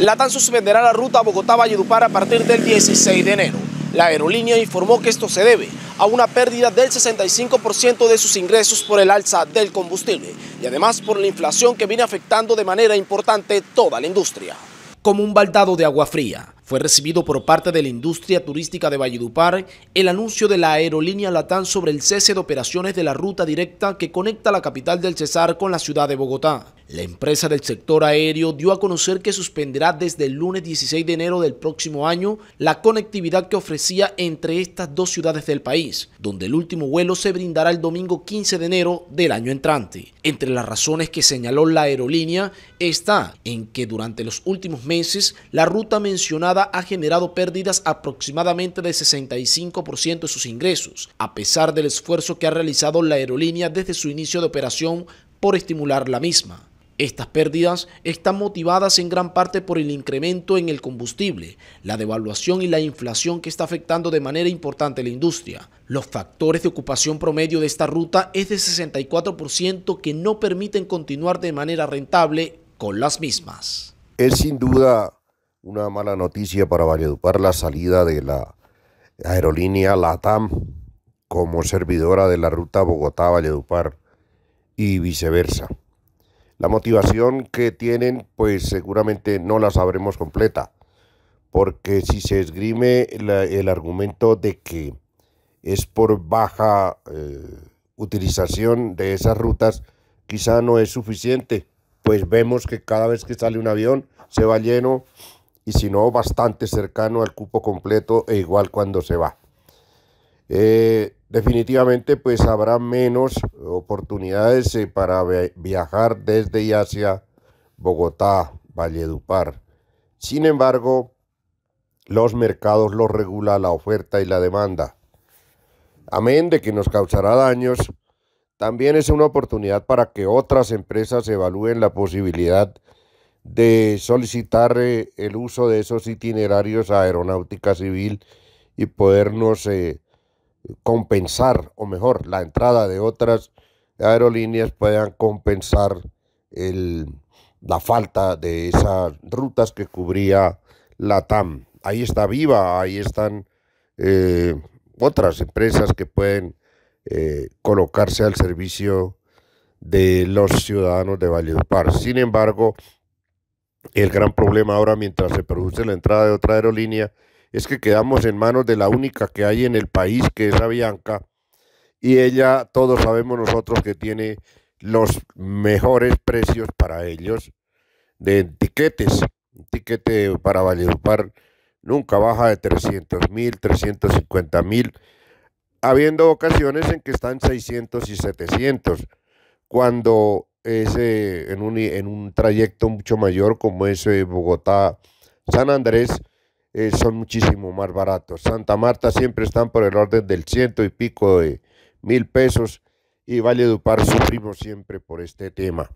LATAN suspenderá la ruta Bogotá-Valledupar a partir del 16 de enero. La aerolínea informó que esto se debe a una pérdida del 65% de sus ingresos por el alza del combustible y además por la inflación que viene afectando de manera importante toda la industria. Como un baldado de agua fría, fue recibido por parte de la industria turística de Valledupar el anuncio de la aerolínea Latam sobre el cese de operaciones de la ruta directa que conecta la capital del Cesar con la ciudad de Bogotá. La empresa del sector aéreo dio a conocer que suspenderá desde el lunes 16 de enero del próximo año la conectividad que ofrecía entre estas dos ciudades del país, donde el último vuelo se brindará el domingo 15 de enero del año entrante. Entre las razones que señaló la aerolínea está en que durante los últimos meses la ruta mencionada ha generado pérdidas aproximadamente del 65% de sus ingresos, a pesar del esfuerzo que ha realizado la aerolínea desde su inicio de operación por estimular la misma. Estas pérdidas están motivadas en gran parte por el incremento en el combustible, la devaluación y la inflación que está afectando de manera importante la industria. Los factores de ocupación promedio de esta ruta es de 64% que no permiten continuar de manera rentable con las mismas. Es sin duda una mala noticia para Valledupar la salida de la aerolínea LATAM como servidora de la ruta Bogotá-Valledupar y viceversa. La motivación que tienen, pues seguramente no la sabremos completa, porque si se esgrime el argumento de que es por baja eh, utilización de esas rutas, quizá no es suficiente, pues vemos que cada vez que sale un avión se va lleno y si no bastante cercano al cupo completo e igual cuando se va. Eh, definitivamente pues habrá menos oportunidades eh, para viajar desde y hacia Bogotá, Valledupar. Sin embargo, los mercados los regula la oferta y la demanda. Amén de que nos causará daños, también es una oportunidad para que otras empresas evalúen la posibilidad de solicitar eh, el uso de esos itinerarios a aeronáutica civil y podernos eh, compensar, o mejor, la entrada de otras aerolíneas puedan compensar el, la falta de esas rutas que cubría la TAM. Ahí está Viva, ahí están eh, otras empresas que pueden eh, colocarse al servicio de los ciudadanos de Valledupar. Sin embargo, el gran problema ahora mientras se produce la entrada de otra aerolínea es que quedamos en manos de la única que hay en el país, que es Avianca, y ella, todos sabemos nosotros que tiene los mejores precios para ellos de tiquetes. Un tiquete para Valledupar nunca baja de 300 mil, 350 mil, habiendo ocasiones en que están 600 y 700, cuando ese en, un, trayecto mucho mayor como ese eh, Bogotá-San Andrés, eh, son muchísimo más baratos. Santa Marta siempre están por el orden del ciento y pico de mil pesos y vale su primo siempre por este tema.